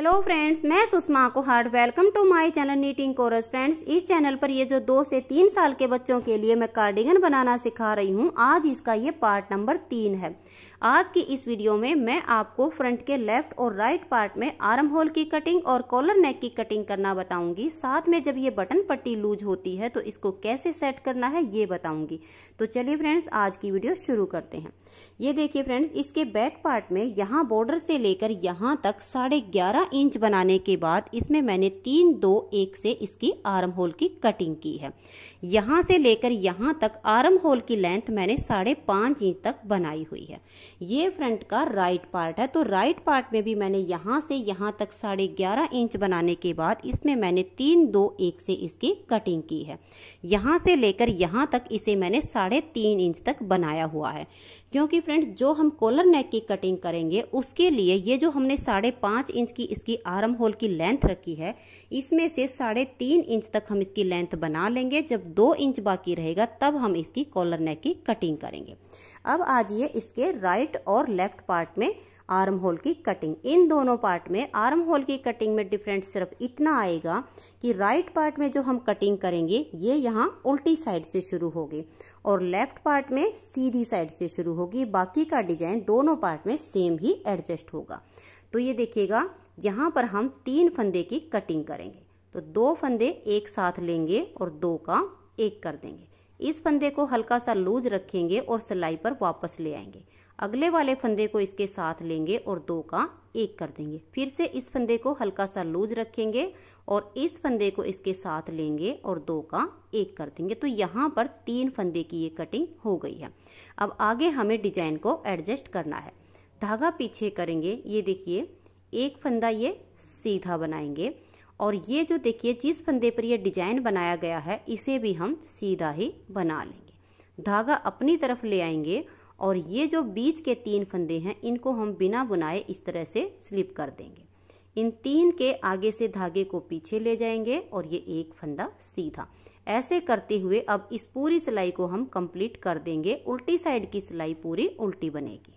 hello friends मैं Sushma Kuhad welcome to my channel knitting course friends इस channel पर ये जो दो से तीन साल के बच्चों के लिए मैं कार्डिगन बनाना सिखा रही हूँ आज इसका ये पार्ट नंबर तीन है आज की इस वीडियो में मैं आपको फ्रंट के लेफ्ट और राइट पार्ट में आर्म होल की कटिंग और कॉलर नेक की कटिंग करना बताऊंगी साथ में जब ये बटन पट्टी लूज होती है तो इसको कैसे सेट करना है ये बताऊंगी तो चलिए फ्रेंड्स आज की वीडियो शुरू करते हैं ये देखिए फ्रेंड्स इसके बैक पार्ट में यहाँ बॉर्डर से लेकर यहाँ तक साढ़े ग्यारह इंच बनाने के बाद इसमें मैंने तीन दो एक से इसकी आर्म होल की कटिंग की है यहाँ से लेकर यहाँ तक आर्म होल की लेंथ मैंने साढ़े पांच इंच तक बनाई हुई है ये फ्रंट का राइट पार्ट है तो राइट पार्ट में भी मैंने यहाँ से यहाँ तक साढ़े ग्यारह इंच बनाने के बाद इसमें मैंने तीन दो एक से इसकी कटिंग की है यहाँ से लेकर यहाँ तक इसे मैंने साढ़े तीन इंच तक बनाया हुआ है क्योंकि फ्रेंड्स जो हम कॉलर नेक की कटिंग करेंगे उसके लिए ये जो हमने साढ़े पाँच इंच की इसकी आर्म होल की लेंथ रखी है इसमें से साढ़े तीन इंच तक हम इसकी लेंथ बना लेंगे जब दो इंच बाकी रहेगा तब हम इसकी कॉलर नेक की कटिंग करेंगे अब आज ये इसके राइट और लेफ्ट पार्ट में आर्म होल की कटिंग इन दोनों पार्ट में आर्म होल की कटिंग में डिफरेंस सिर्फ इतना आएगा कि राइट पार्ट में जो हम कटिंग करेंगे ये यहाँ उल्टी साइड से शुरू होगी और लेफ्ट पार्ट में सीधी साइड से शुरू होगी बाकी का डिजाइन दोनों पार्ट में सेम ही एडजस्ट होगा तो ये देखिएगा यहाँ पर हम तीन फंदे की कटिंग करेंगे तो दो फंदे एक साथ लेंगे और दो का एक कर देंगे इस फंदे को हल्का सा लूज रखेंगे और सिलाई पर वापस ले आएंगे अगले वाले फंदे को इसके साथ लेंगे और दो का एक कर देंगे फिर से इस फंदे को हल्का सा लूज रखेंगे और इस फंदे को इसके साथ लेंगे और दो का एक कर देंगे तो यहाँ पर तीन फंदे की ये कटिंग हो गई है अब आगे हमें डिजाइन को एडजस्ट करना है धागा पीछे करेंगे ये देखिए एक फंदा ये सीधा बनाएंगे और ये जो देखिए जिस फंदे पर ये डिजाइन बनाया गया है इसे भी हम सीधा ही बना लेंगे धागा अपनी तरफ ले आएंगे और ये जो बीच के तीन फंदे हैं इनको हम बिना बुनाए इस तरह से स्लिप कर देंगे इन तीन के आगे से धागे को पीछे ले जाएंगे और ये एक फंदा सीधा ऐसे करते हुए अब इस पूरी सिलाई को हम कंप्लीट कर देंगे उल्टी साइड की सिलाई पूरी उल्टी बनेगी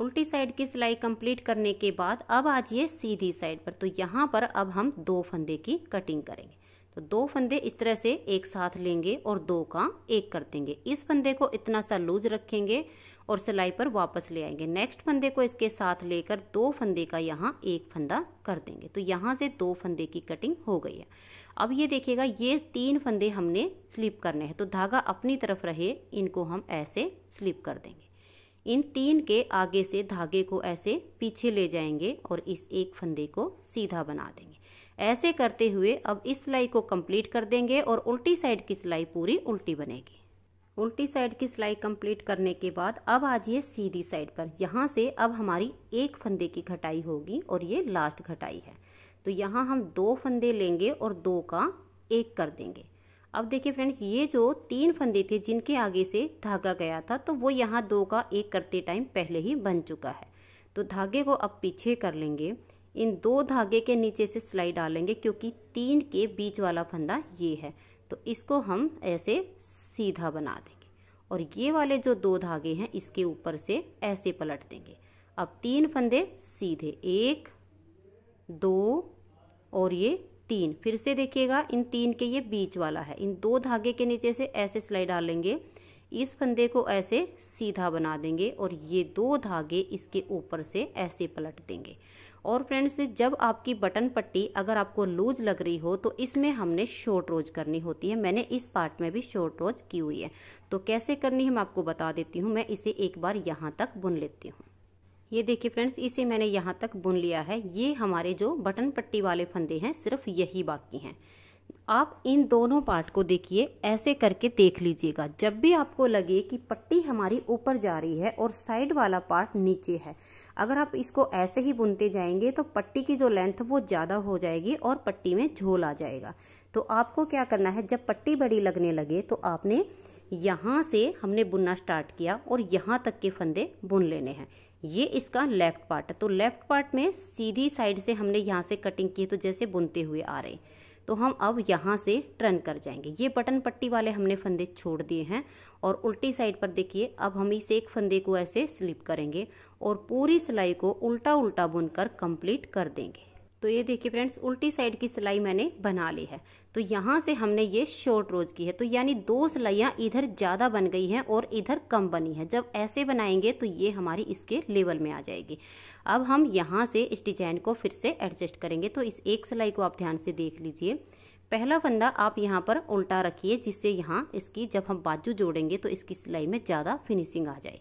उल्टी साइड की सिलाई कंप्लीट करने के बाद अब आ जाइए सीधी साइड पर तो यहाँ पर अब हम दो फंदे की कटिंग करेंगे तो दो फंदे इस तरह से एक साथ लेंगे और दो का एक कर देंगे इस फंदे को इतना सा लूज रखेंगे और सिलाई पर वापस ले आएंगे नेक्स्ट फंदे को इसके साथ लेकर दो फंदे का यहाँ एक फंदा कर देंगे तो यहाँ से दो फंदे की कटिंग हो गई है अब ये देखिएगा ये तीन फंदे हमने स्लिप करने हैं तो धागा अपनी तरफ रहे इनको हम ऐसे स्लिप कर देंगे इन तीन के आगे से धागे को ऐसे पीछे ले जाएंगे और इस एक फंदे को सीधा बना देंगे ऐसे करते हुए अब इस सिलाई को कंप्लीट कर देंगे और उल्टी साइड की सिलाई पूरी उल्टी बनेगी उल्टी साइड की सिलाई कंप्लीट करने के बाद अब आ जाइए सीधी साइड पर यहाँ से अब हमारी एक फंदे की घटाई होगी और ये लास्ट घटाई है तो यहाँ हम दो फंदे लेंगे और दो का एक कर देंगे अब देखिए फ्रेंड्स ये जो तीन फंदे थे जिनके आगे से धागा गया था तो वो यहाँ दो का एक करते टाइम पहले ही बन चुका है तो धागे को अब पीछे कर लेंगे इन दो धागे के नीचे से सिलाई डालेंगे क्योंकि तीन के बीच वाला फंदा ये है तो इसको हम ऐसे सीधा बना देंगे और ये वाले जो दो धागे हैं इसके ऊपर से ऐसे पलट देंगे अब तीन फंदे सीधे एक दो और ये तीन फिर से देखिएगा इन तीन के ये बीच वाला है इन दो धागे के नीचे से ऐसे सिलाई डालेंगे इस फंदे को ऐसे सीधा बना देंगे और ये दो धागे इसके ऊपर से ऐसे पलट देंगे और फ्रेंड्स जब आपकी बटन पट्टी अगर आपको लूज लग रही हो तो इसमें हमने शॉर्ट रोज करनी होती है मैंने इस पार्ट में भी शॉर्ट रोज की हुई है तो कैसे करनी है मैं आपको बता देती हूँ मैं इसे एक बार यहाँ तक बुन लेती हूँ ये देखिए फ्रेंड्स इसे मैंने यहाँ तक बुन लिया है ये हमारे जो बटन पट्टी वाले फंदे हैं सिर्फ यही बाकी हैं आप इन दोनों पार्ट को देखिए ऐसे करके देख लीजिएगा जब भी आपको लगे कि पट्टी हमारी ऊपर जा रही है और साइड वाला पार्ट नीचे है अगर आप इसको ऐसे ही बुनते जाएंगे तो पट्टी की जो लेंथ वो ज़्यादा हो जाएगी और पट्टी में झोल आ जाएगा तो आपको क्या करना है जब पट्टी बड़ी लगने लगे तो आपने यहाँ से हमने बुनना स्टार्ट किया और यहाँ तक के फंदे बुन लेने हैं ये इसका लेफ्ट पार्ट है तो लेफ्ट पार्ट में सीधी साइड से हमने यहाँ से कटिंग की तो जैसे बुनते हुए आ रहे तो हम अब यहाँ से टर्न कर जाएंगे ये बटन पट्टी वाले हमने फंदे छोड़ दिए हैं और उल्टी साइड पर देखिए अब हम इस एक फंदे को ऐसे स्लिप करेंगे और पूरी सिलाई को उल्टा उल्टा बुनकर कंप्लीट कर देंगे तो ये देखिए फ्रेंड्स उल्टी साइड की सिलाई मैंने बना ली है तो यहाँ से हमने ये शॉर्ट रोज की है तो यानी दो सिलाइयाँ इधर ज़्यादा बन गई हैं और इधर कम बनी है जब ऐसे बनाएंगे तो ये हमारी इसके लेवल में आ जाएगी अब हम यहाँ से इस डिजाइन को फिर से एडजस्ट करेंगे तो इस एक सिलाई को आप ध्यान से देख लीजिए पहला फंदा आप यहाँ पर उल्टा रखिए जिससे यहाँ इसकी जब हम बाजू जोड़ेंगे तो इसकी सिलाई में ज़्यादा फिनिशिंग आ जाए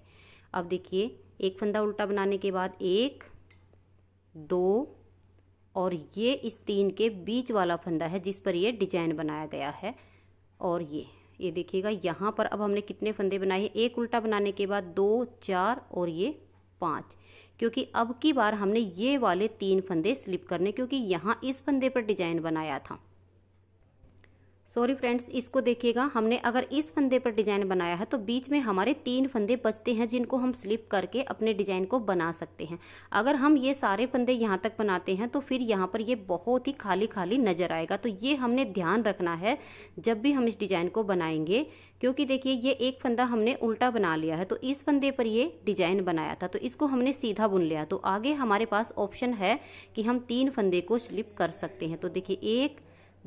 अब देखिए एक फंदा उल्टा बनाने के बाद एक दो और ये इस तीन के बीच वाला फंदा है जिस पर ये डिजाइन बनाया गया है और ये ये देखिएगा यहाँ पर अब हमने कितने फंदे बनाए हैं एक उल्टा बनाने के बाद दो चार और ये पाँच क्योंकि अब की बार हमने ये वाले तीन फंदे स्लिप करने क्योंकि यहाँ इस फंदे पर डिजाइन बनाया था सॉरी फ्रेंड्स इसको देखिएगा हमने अगर इस फंदे पर डिजाइन बनाया है तो बीच में हमारे तीन फंदे बचते हैं जिनको हम स्लिप करके अपने डिजाइन को बना सकते हैं अगर हम ये सारे फंदे यहाँ तक बनाते हैं तो फिर यहाँ पर ये बहुत ही खाली खाली नजर आएगा तो ये हमने ध्यान रखना है जब भी हम इस डिजाइन को बनाएंगे क्योंकि देखिए ये एक फंदा हमने उल्टा बना लिया है तो इस फंदे पर ये डिजाइन बनाया था तो इसको हमने सीधा बुन लिया तो आगे हमारे पास ऑप्शन है कि हम तीन फंदे को स्लिप कर सकते हैं तो देखिए एक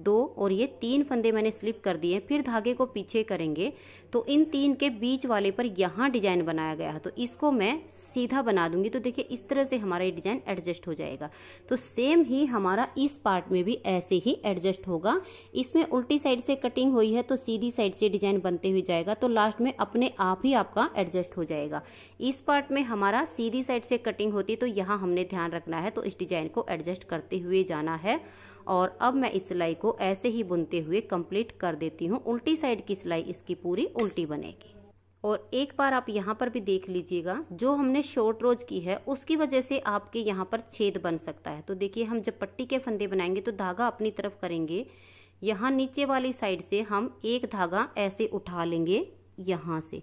दो और ये तीन फंदे मैंने स्लिप कर दिए फिर धागे को पीछे करेंगे तो इन तीन के बीच वाले पर यहाँ डिजाइन बनाया गया है तो इसको मैं सीधा बना दूंगी तो देखिए इस तरह से हमारा ये डिजाइन एडजस्ट हो जाएगा तो सेम ही हमारा इस पार्ट में भी ऐसे ही एडजस्ट होगा इसमें उल्टी साइड से कटिंग हुई है तो सीधी साइड से डिजाइन बनते हुए जाएगा तो लास्ट में अपने आप ही आपका एडजस्ट हो जाएगा इस पार्ट में हमारा सीधी साइड से कटिंग होती तो यहाँ हमने ध्यान रखना है तो इस डिजाइन को एडजस्ट करते हुए जाना है और अब मैं इस सिलाई को ऐसे ही बुनते हुए कंप्लीट कर देती हूँ उल्टी साइड की सिलाई इसकी पूरी उल्टी बनेगी और एक बार आप यहाँ पर भी देख लीजिएगा जो हमने शॉर्ट रोज की है उसकी वजह से आपके यहाँ पर छेद बन सकता है तो देखिए हम जब पट्टी के फंदे बनाएंगे तो धागा अपनी तरफ करेंगे यहाँ नीचे वाली साइड से हम एक धागा ऐसे उठा लेंगे यहाँ से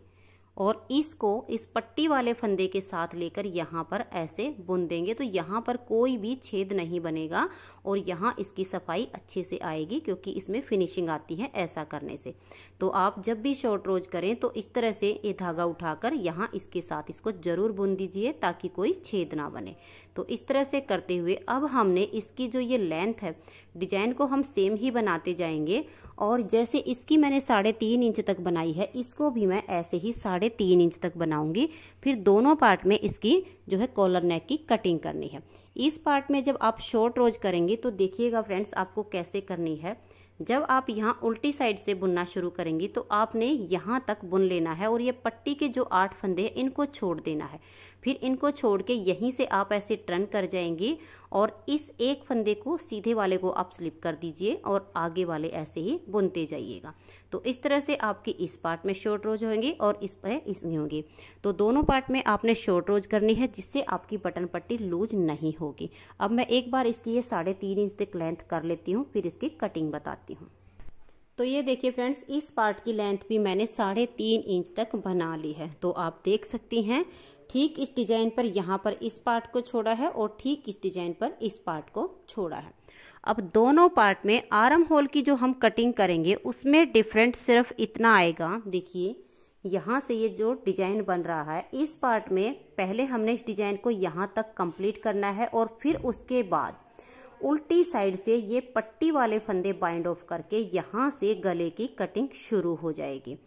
और इसको इस पट्टी वाले फंदे के साथ लेकर यहाँ पर ऐसे बुन देंगे तो यहाँ पर कोई भी छेद नहीं बनेगा और यहाँ इसकी सफाई अच्छे से आएगी क्योंकि इसमें फिनिशिंग आती है ऐसा करने से तो आप जब भी शॉर्ट रोज करें तो इस तरह से ये धागा उठाकर यहाँ इसके साथ इसको ज़रूर बुन दीजिए ताकि कोई छेद ना बने तो इस तरह से करते हुए अब हमने इसकी जो ये लेंथ है डिजाइन को हम सेम ही बनाते जाएंगे और जैसे इसकी मैंने साढ़े तीन इंच तक बनाई है इसको भी मैं ऐसे ही साढ़े तीन इंच तक बनाऊंगी फिर दोनों पार्ट में इसकी जो है कॉलर नेक की कटिंग करनी है इस पार्ट में जब आप शॉर्ट रोज करेंगे तो देखिएगा फ्रेंड्स आपको कैसे करनी है जब आप यहाँ उल्टी साइड से बुनना शुरू करेंगी तो आपने यहाँ तक बुन लेना है और ये पट्टी के जो आठ फंदे हैं इनको छोड़ देना है फिर इनको छोड़ के यहीं से आप ऐसे टर्न कर जाएंगे और इस एक फंदे को सीधे वाले को आप स्लिप कर दीजिए और आगे वाले ऐसे ही बुनते जाइएगा तो इस तरह से आपके इस पार्ट में शॉर्ट रोज होंगे और इस पर इसमें होंगे तो दोनों पार्ट में आपने शॉर्ट रोज करनी है जिससे आपकी बटन पट्टी लूज नहीं होगी अब मैं एक बार इसकी ये साढ़े तीन इंच तक लेंथ कर लेती हूँ फिर इसकी कटिंग बताती हूँ तो ये देखिए फ्रेंड्स इस पार्ट की लेंथ भी मैंने साढ़े तीन इंच तक बना ली है तो आप देख सकती हैं ठीक इस डिजाइन पर यहाँ पर इस पार्ट को छोड़ा है और ठीक इस डिजाइन पर इस पार्ट को छोड़ा है अब दोनों पार्ट में आर्म होल की जो हम कटिंग करेंगे उसमें डिफरेंट सिर्फ इतना आएगा देखिए यहाँ से ये जो डिजाइन बन रहा है इस पार्ट में पहले हमने इस डिजाइन को यहाँ तक कंप्लीट करना है और फिर उसके बाद उल्टी साइड से ये पट्टी वाले फंदे बाइंड ऑफ करके यहाँ से गले की कटिंग शुरू हो जाएगी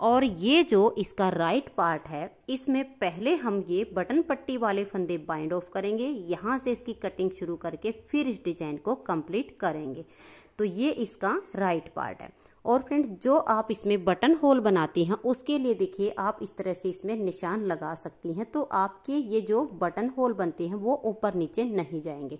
और ये जो इसका राइट पार्ट है इसमें पहले हम ये बटन पट्टी वाले फंदे बाइंड ऑफ करेंगे यहाँ से इसकी कटिंग शुरू करके फिर इस डिजाइन को कंप्लीट करेंगे तो ये इसका राइट पार्ट है और फ्रेंड्स जो आप इसमें बटन होल बनाती हैं उसके लिए देखिए आप इस तरह से इसमें निशान लगा सकती हैं तो आपके ये जो बटन होल बनते हैं वो ऊपर नीचे नहीं जाएंगे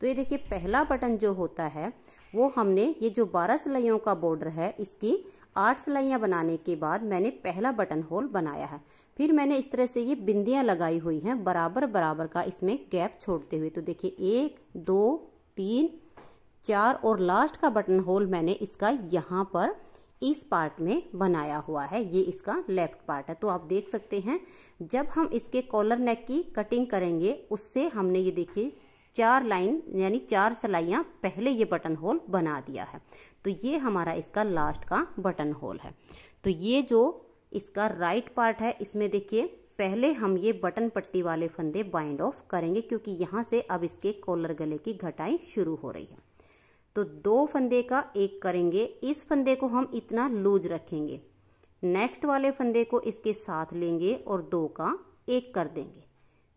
तो ये देखिए पहला बटन जो होता है वो हमने ये जो बारह सिलाइयों का बॉर्डर है इसकी आठ सिलाइयाँ बनाने के बाद मैंने पहला बटन होल बनाया है फिर मैंने इस तरह से ये बिंदियाँ लगाई हुई हैं बराबर बराबर का इसमें गैप छोड़ते हुए तो देखिए एक दो तीन चार और लास्ट का बटन होल मैंने इसका यहाँ पर इस पार्ट में बनाया हुआ है ये इसका लेफ्ट पार्ट है तो आप देख सकते हैं जब हम इसके कॉलर नेक की कटिंग करेंगे उससे हमने ये देखिए चार लाइन यानी चार सिलाइयाँ पहले ये बटन होल बना दिया है तो ये हमारा इसका लास्ट का बटन होल है तो ये जो इसका राइट पार्ट है इसमें देखिए पहले हम ये बटन पट्टी वाले फंदे बाइंड ऑफ करेंगे क्योंकि यहाँ से अब इसके कॉलर गले की घटाई शुरू हो रही है तो दो फंदे का एक करेंगे इस फंदे को हम इतना लूज रखेंगे नेक्स्ट वाले फंदे को इसके साथ लेंगे और दो का एक कर देंगे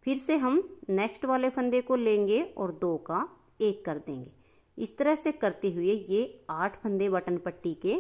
फिर से हम नेक्स्ट वाले फंदे को लेंगे और दो का एक कर देंगे इस तरह से करते हुए ये आठ फंदे बटन पट्टी के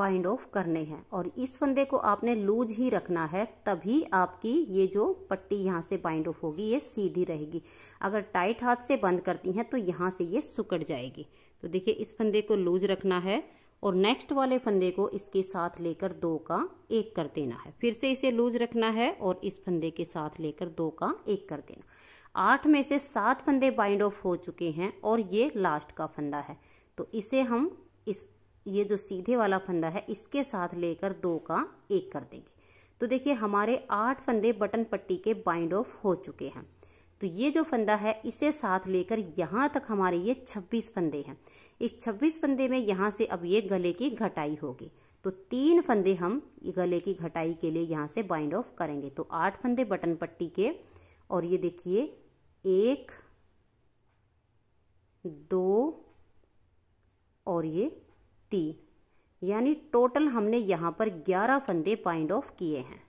बाइंड ऑफ करने हैं और इस फंदे को आपने लूज ही रखना है तभी आपकी ये जो पट्टी यहाँ से बाइंड ऑफ होगी ये सीधी रहेगी अगर टाइट हाथ से बंद करती हैं तो यहाँ से ये सुकड़ जाएगी तो देखिए इस फंदे को लूज रखना है और नेक्स्ट वाले फंदे को इसके साथ लेकर दो का एक कर देना है फिर से इसे लूज रखना है और इस फंदे के साथ लेकर दो का एक कर देना आठ में से सात फंदे बाइंड ऑफ हो चुके हैं और ये लास्ट का फंदा है तो इसे हम इस ये जो सीधे वाला फंदा है इसके साथ लेकर दो का एक कर देंगे तो देखिए हमारे आठ फंदे बटन पट्टी के बाइंड ऑफ हो चुके हैं तो ये जो फंदा है इसे साथ लेकर यहाँ तक हमारे ये 26 फंदे हैं इस 26 फंदे में यहाँ से अब ये गले की घटाई होगी तो तीन फंदे हम गले की घटाई के लिए यहाँ से बाइंड ऑफ करेंगे तो आठ फंदे बटन पट्टी के और ये देखिए एक दो और ये तीन यानी टोटल हमने यहाँ पर ग्यारह फंदे बाइंड ऑफ किए हैं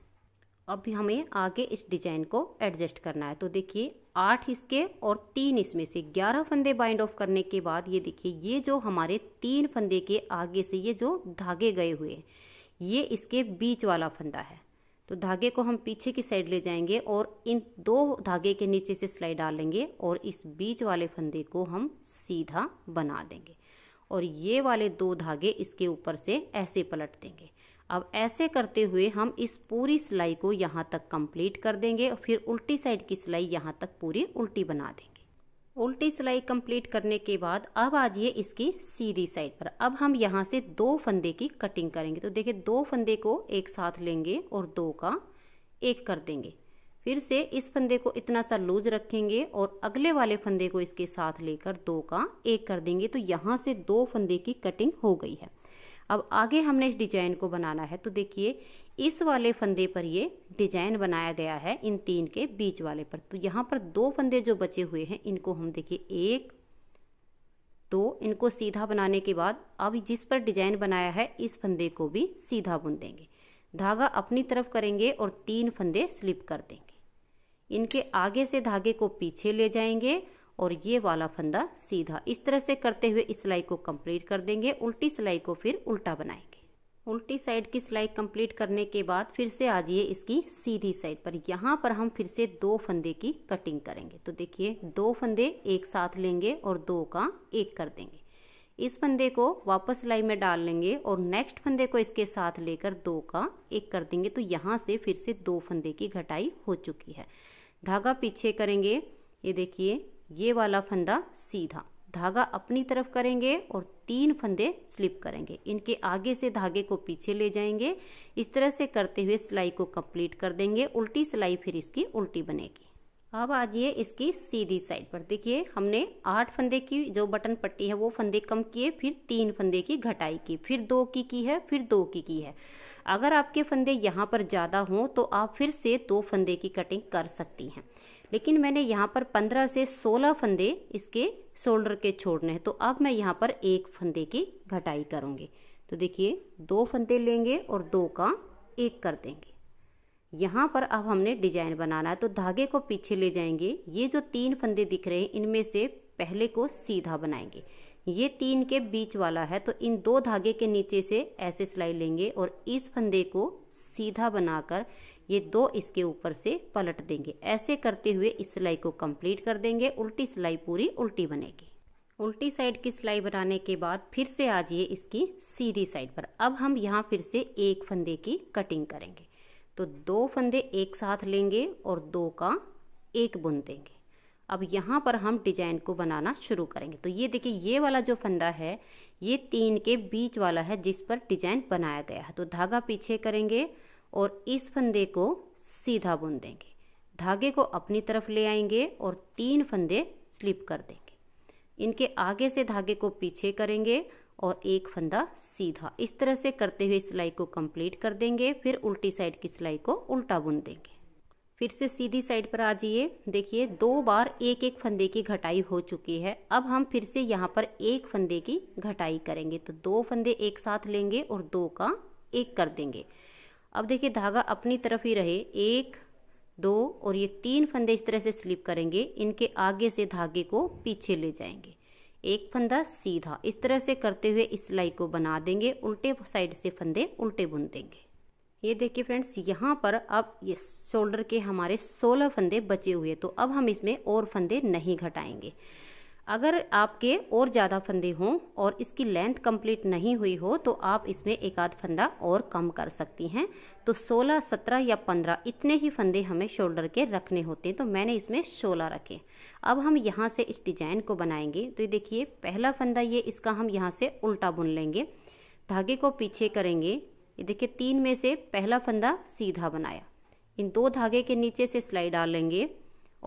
अब हमें आगे इस डिजाइन को एडजस्ट करना है तो देखिए आठ इसके और तीन इसमें से ग्यारह फंदे बाइंड ऑफ करने के बाद ये देखिए ये जो हमारे तीन फंदे के आगे से ये जो धागे गए हुए हैं ये इसके बीच वाला फंदा है तो धागे को हम पीछे की साइड ले जाएंगे और इन दो धागे के नीचे से सिलाई डालेंगे और इस बीच वाले फंदे को हम सीधा बना देंगे और ये वाले दो धागे इसके ऊपर से ऐसे पलट देंगे अब ऐसे करते हुए हम इस पूरी सिलाई को यहाँ तक कंप्लीट कर देंगे और फिर उल्टी साइड की सिलाई यहाँ तक पूरी उल्टी बना देंगे उल्टी सिलाई कंप्लीट करने के बाद अब आ जाइए इसकी सीधी साइड पर अब हम यहाँ से दो फंदे की कटिंग करेंगे तो देखिए दो फंदे को एक साथ लेंगे और दो का एक कर देंगे फिर से इस फंदे को इतना सा लूज रखेंगे और अगले वाले फंदे को इसके साथ लेकर दो का एक कर देंगे तो यहाँ से दो फंदे की कटिंग हो गई है अब आगे हमने इस डिजाइन को बनाना है तो देखिए इस वाले फंदे पर ये डिजाइन बनाया गया है इन तीन के बीच वाले पर तो यहाँ पर दो फंदे जो बचे हुए हैं इनको हम देखिए एक तो इनको सीधा बनाने के बाद अब जिस पर डिजाइन बनाया है इस फंदे को भी सीधा बुन देंगे धागा अपनी तरफ करेंगे और तीन फंदे स्लिप कर देंगे इनके आगे से धागे को पीछे ले जाएंगे और ये वाला फंदा सीधा इस तरह से करते हुए इस सिलाई को कंप्लीट कर देंगे उल्टी सिलाई को फिर उल्टा बनाएंगे उल्टी साइड की सिलाई कंप्लीट करने के बाद फिर से आ जाइए इसकी सीधी साइड पर यहाँ पर हम फिर से दो फंदे की कटिंग करेंगे तो देखिए दो फंदे एक साथ लेंगे और दो का एक कर देंगे इस फंदे को वापस सिलाई में डाल लेंगे और नेक्स्ट फंदे को इसके साथ लेकर दो का एक कर देंगे तो यहाँ से फिर से दो फंदे की घटाई हो चुकी है धागा पीछे करेंगे ये देखिए ये वाला फंदा सीधा धागा अपनी तरफ करेंगे और तीन फंदे स्लिप करेंगे इनके आगे से धागे को पीछे ले जाएंगे इस तरह से करते हुए सिलाई को कंप्लीट कर देंगे उल्टी सिलाई फिर इसकी उल्टी बनेगी अब आ जाइए इसकी सीधी साइड पर देखिए हमने आठ फंदे की जो बटन पट्टी है वो फंदे कम किए फिर तीन फंदे की घटाई की फिर दो की की है फिर दो की की है अगर आपके फंदे यहाँ पर ज़्यादा हों तो आप फिर से दो फंदे की कटिंग कर सकती हैं लेकिन मैंने यहाँ पर पंद्रह से सोलह फंदे इसके शोल्डर के छोड़ने हैं तो अब मैं यहाँ पर एक फंदे की घटाई करूँगी तो देखिए दो फंदे लेंगे और दो का एक कर देंगे यहाँ पर अब हमने डिजाइन बनाना है तो धागे को पीछे ले जाएंगे ये जो तीन फंदे दिख रहे हैं इनमें से पहले को सीधा बनाएंगे ये तीन के बीच वाला है तो इन दो धागे के नीचे से ऐसे सिलाई लेंगे और इस फंदे को सीधा बनाकर ये दो इसके ऊपर से पलट देंगे ऐसे करते हुए इस सिलाई को कंप्लीट कर देंगे उल्टी सिलाई पूरी उल्टी बनेगी उल्टी साइड की सिलाई बनाने के बाद फिर से आ जाइए इसकी सीधी साइड पर अब हम यहाँ फिर से एक फंदे की कटिंग करेंगे तो दो फंदे एक साथ लेंगे और दो का एक बुन देंगे अब यहाँ पर हम डिजाइन को बनाना शुरू करेंगे तो ये देखिए ये वाला जो फंदा है ये तीन के बीच वाला है जिस पर डिजाइन बनाया गया है तो धागा पीछे करेंगे और इस फंदे को सीधा बुन देंगे धागे को अपनी तरफ ले आएंगे और तीन फंदे स्लिप कर देंगे इनके आगे से धागे को पीछे करेंगे और एक फंदा सीधा इस तरह से करते हुए सिलाई को कंप्लीट कर देंगे फिर उल्टी साइड की सिलाई को उल्टा बुन देंगे फिर से सीधी साइड पर आ जाइए देखिए दो बार एक एक फंदे की घटाई हो चुकी है अब हम फिर से यहाँ पर एक फंदे की घटाई करेंगे तो दो फंदे एक साथ लेंगे और दो का एक कर देंगे अब देखिए धागा अपनी तरफ ही रहे एक दो और ये तीन फंदे इस तरह से स्लिप करेंगे इनके आगे से धागे को पीछे ले जाएंगे एक फंदा सीधा इस तरह से करते हुए इस सिलाई को बना देंगे उल्टे साइड से फंदे उल्टे बुन देंगे ये देखिए फ्रेंड्स यहाँ पर अब ये शोल्डर के हमारे 16 फंदे बचे हुए तो अब हम इसमें और फंदे नहीं घटाएंगे अगर आपके और ज़्यादा फंदे हों और इसकी लेंथ कंप्लीट नहीं हुई हो तो आप इसमें एक आध फंदा और कम कर सकती हैं तो 16, 17 या 15 इतने ही फंदे हमें शोल्डर के रखने होते हैं तो मैंने इसमें 16 रखे अब हम यहाँ से इस डिजाइन को बनाएंगे तो ये देखिए पहला फंदा ये इसका हम यहाँ से उल्टा बुन लेंगे धागे को पीछे करेंगे ये देखिए तीन में से पहला फंदा सीधा बनाया इन दो धागे के नीचे से सिलाई लेंगे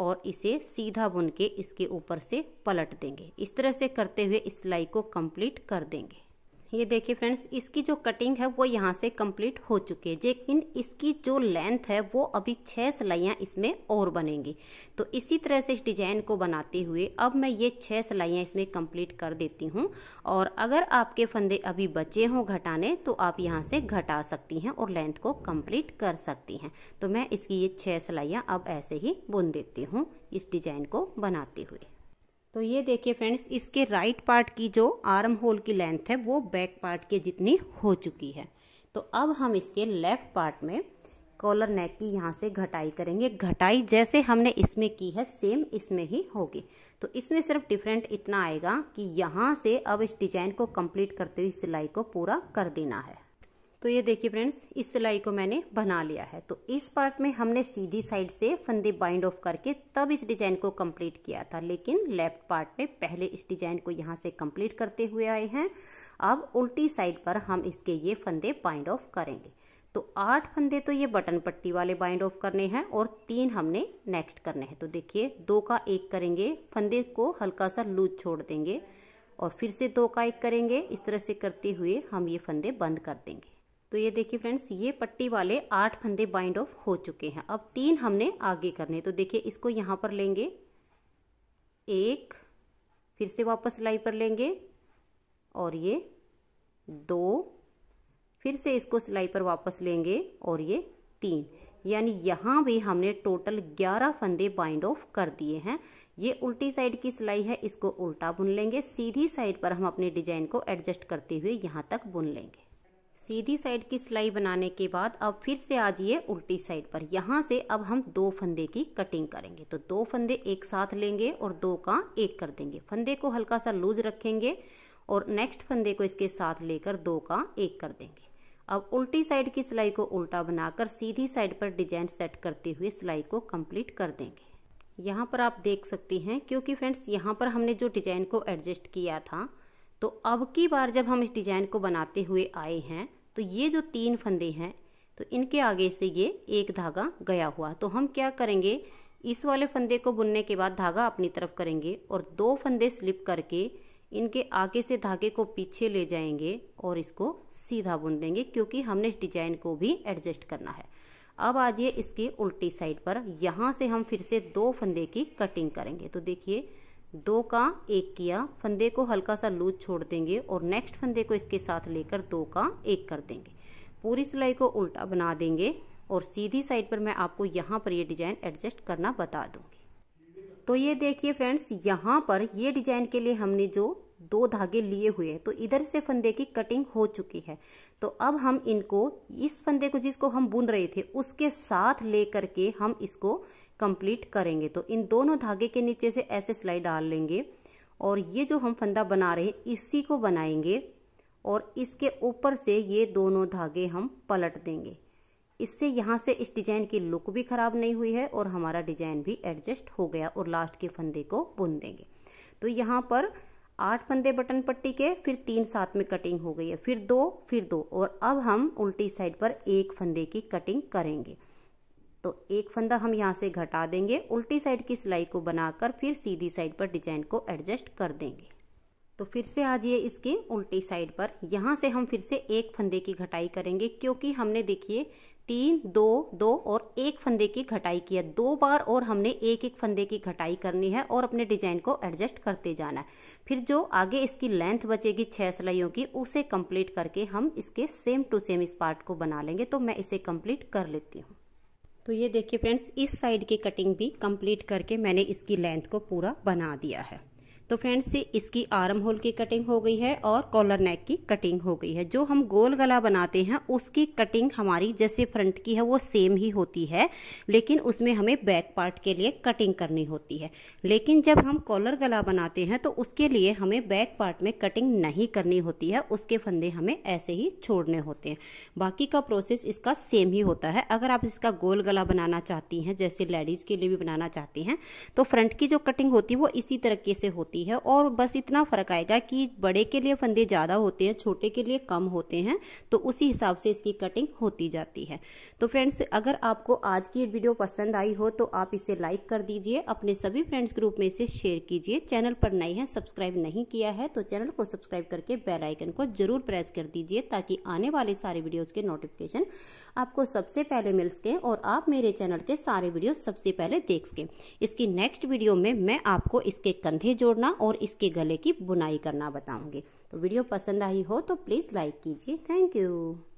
और इसे सीधा बुन के इसके ऊपर से पलट देंगे इस तरह से करते हुए इस सिलाई को कंप्लीट कर देंगे ये देखिए फ्रेंड्स इसकी जो कटिंग है वो यहाँ से कंप्लीट हो चुकी है लेकिन इसकी जो लेंथ है वो अभी छः सिलाइयाँ इसमें और बनेंगी तो इसी तरह से इस डिजाइन को बनाते हुए अब मैं ये छः सिलाइयाँ इसमें कंप्लीट कर देती हूँ और अगर आपके फंदे अभी बचे हों घटाने तो आप यहाँ से घटा सकती हैं और लेंथ को कम्प्लीट कर सकती हैं तो मैं इसकी ये छः सिलाइयाँ अब ऐसे ही बुन देती हूँ इस डिजाइन को बनाते हुए तो ये देखिए फ्रेंड्स इसके राइट पार्ट की जो आर्म होल की लेंथ है वो बैक पार्ट के जितनी हो चुकी है तो अब हम इसके लेफ्ट पार्ट में कॉलर नेक की यहाँ से घटाई करेंगे घटाई जैसे हमने इसमें की है सेम इसमें ही होगी तो इसमें सिर्फ डिफरेंट इतना आएगा कि यहाँ से अब इस डिजाइन को कंप्लीट करते हुए सिलाई को पूरा कर देना है तो ये देखिए फ्रेंड्स इस सिलाई को मैंने बना लिया है तो इस पार्ट में हमने सीधी साइड से फंदे बाइंड ऑफ करके तब इस डिजाइन को कंप्लीट किया था लेकिन लेफ्ट पार्ट में पहले इस डिजाइन को यहाँ से कंप्लीट करते हुए आए हैं अब उल्टी साइड पर हम इसके ये फंदे बाइंड ऑफ करेंगे तो आठ फंदे तो ये बटन पट्टी वाले बाइंड ऑफ करने हैं और तीन हमने नेक्स्ट करने हैं तो देखिए दो का एक करेंगे फंदे को हल्का सा लूज छोड़ देंगे और फिर से दो का एक करेंगे इस तरह से करते हुए हम ये फंदे बंद कर देंगे तो ये देखिए फ्रेंड्स ये पट्टी वाले आठ फंदे बाइंड ऑफ हो चुके हैं अब तीन हमने आगे करने तो देखिए इसको यहाँ पर लेंगे एक फिर से वापस सिलाई पर लेंगे और ये दो फिर से इसको सिलाई पर वापस लेंगे और ये तीन यानी यहाँ भी हमने टोटल ग्यारह फंदे बाइंड ऑफ कर दिए हैं ये उल्टी साइड की सिलाई है इसको उल्टा बुन लेंगे सीधी साइड पर हम अपने डिजाइन को एडजस्ट करते हुए यहाँ तक बुन लेंगे सीधी साइड की सिलाई बनाने के बाद अब फिर से आ जाइए उल्टी साइड पर यहाँ से अब हम दो फंदे की कटिंग करेंगे तो दो फंदे एक साथ लेंगे और दो का एक कर देंगे फंदे को हल्का सा लूज रखेंगे और नेक्स्ट फंदे को इसके साथ लेकर दो का एक कर देंगे अब उल्टी साइड की सिलाई को उल्टा बनाकर सीधी साइड पर डिजाइन सेट करते हुए सिलाई को कंप्लीट कर देंगे यहाँ पर आप देख सकते हैं क्योंकि फ्रेंड्स यहाँ पर हमने जो डिजाइन को एडजस्ट किया था तो अब की बार जब हम इस डिजाइन को बनाते हुए आए हैं तो ये जो तीन फंदे हैं तो इनके आगे से ये एक धागा गया हुआ तो हम क्या करेंगे इस वाले फंदे को बुनने के बाद धागा अपनी तरफ करेंगे और दो फंदे स्लिप करके इनके आगे से धागे को पीछे ले जाएंगे और इसको सीधा बुन देंगे क्योंकि हमने इस डिजाइन को भी एडजस्ट करना है अब आ जाइए इसके उल्टी साइड पर यहाँ से हम फिर से दो फंदे की कटिंग करेंगे तो देखिए दो का एक किया फंदे को हल्का सा लूज छोड़ देंगे और नेक्स्ट फंदे को इसके साथ लेकर दो का एक कर देंगे पूरी सिलाई को उल्टा बना देंगे और सीधी साइड पर मैं आपको यहाँ पर ये डिज़ाइन एडजस्ट करना बता दूँगी तो ये देखिए फ्रेंड्स यहाँ पर ये डिजाइन के लिए हमने जो दो धागे लिए हुए हैं तो इधर से फंदे की कटिंग हो चुकी है तो अब हम इनको इस फंदे को जिसको हम बुन रहे थे उसके साथ लेकर के हम इसको कंप्लीट करेंगे तो इन दोनों धागे के नीचे से ऐसे सिलाई डाल लेंगे और ये जो हम फंदा बना रहे हैं इसी को बनाएंगे और इसके ऊपर से ये दोनों धागे हम पलट देंगे इससे यहाँ से इस डिजाइन की लुक भी खराब नहीं हुई है और हमारा डिजाइन भी एडजस्ट हो गया और लास्ट के फंदे को बुन देंगे तो यहाँ पर आठ फंदे बटन पट्टी के फिर तीन साथ में कटिंग हो गई है फिर दो फिर दो और अब हम उल्टी साइड पर एक फंदे की कटिंग करेंगे तो एक फंदा हम यहाँ से घटा देंगे उल्टी साइड की सिलाई को बनाकर फिर सीधी साइड पर डिजाइन को एडजस्ट कर देंगे तो फिर से आ जाइए इसके उल्टी साइड पर यहाँ से हम फिर से एक फंदे की घटाई करेंगे क्योंकि हमने देखिए तीन दो दो और एक फंदे की घटाई किया दो बार और हमने एक एक फंदे की घटाई करनी है और अपने डिजाइन को एडजस्ट करते जाना है फिर जो आगे इसकी लेंथ बचेगी छह सिलाइयों की उसे कंप्लीट करके हम इसके सेम टू सेम इस पार्ट को बना लेंगे तो मैं इसे कंप्लीट कर लेती हूँ तो ये देखिए फ्रेंड्स इस साइड की कटिंग भी कंप्लीट करके मैंने इसकी लेंथ को पूरा बना दिया है तो फ्रेंड्स इसकी आर्म होल की कटिंग हो गई है और कॉलर नेक की कटिंग हो गई है जो हम गोल गला बनाते हैं उसकी कटिंग हमारी जैसे फ्रंट की है वो सेम ही होती है लेकिन उसमें हमें बैक पार्ट के लिए कटिंग करनी होती है लेकिन जब हम कॉलर गला बनाते हैं तो उसके लिए हमें बैक पार्ट में कटिंग नहीं करनी होती है उसके फंदे हमें ऐसे ही छोड़ने होते हैं बाकी का प्रोसेस इसका सेम ही होता है अगर आप इसका गोल गला बनाना चाहती हैं जैसे लेडीज़ के लिए भी बनाना चाहती हैं तो फ्रंट की जो कटिंग होती है वो इसी तरीके से होती है होती है और बस इतना फ़र्क आएगा कि बड़े के लिए फंदे ज़्यादा होते हैं छोटे के लिए कम होते हैं तो उसी हिसाब से इसकी कटिंग होती जाती है तो फ्रेंड्स अगर आपको आज की वीडियो पसंद आई हो तो आप इसे लाइक कर दीजिए अपने सभी फ्रेंड्स ग्रुप में इसे शेयर कीजिए चैनल पर नए हैं सब्सक्राइब नहीं किया है तो चैनल को सब्सक्राइब करके बेल आइकन को जरूर प्रेस कर दीजिए ताकि आने वाले सारे वीडियोज़ के नोटिफिकेशन आपको सबसे पहले मिल सकें और आप मेरे चैनल के सारे वीडियो सबसे पहले देख सकें इसकी नेक्स्ट वीडियो में मैं आपको इसके कंधे जोड़ना करना और इसके गले की बुनाई करना बताऊंगी तो वीडियो पसंद आई हो तो प्लीज़ लाइक कीजिए थैंक यू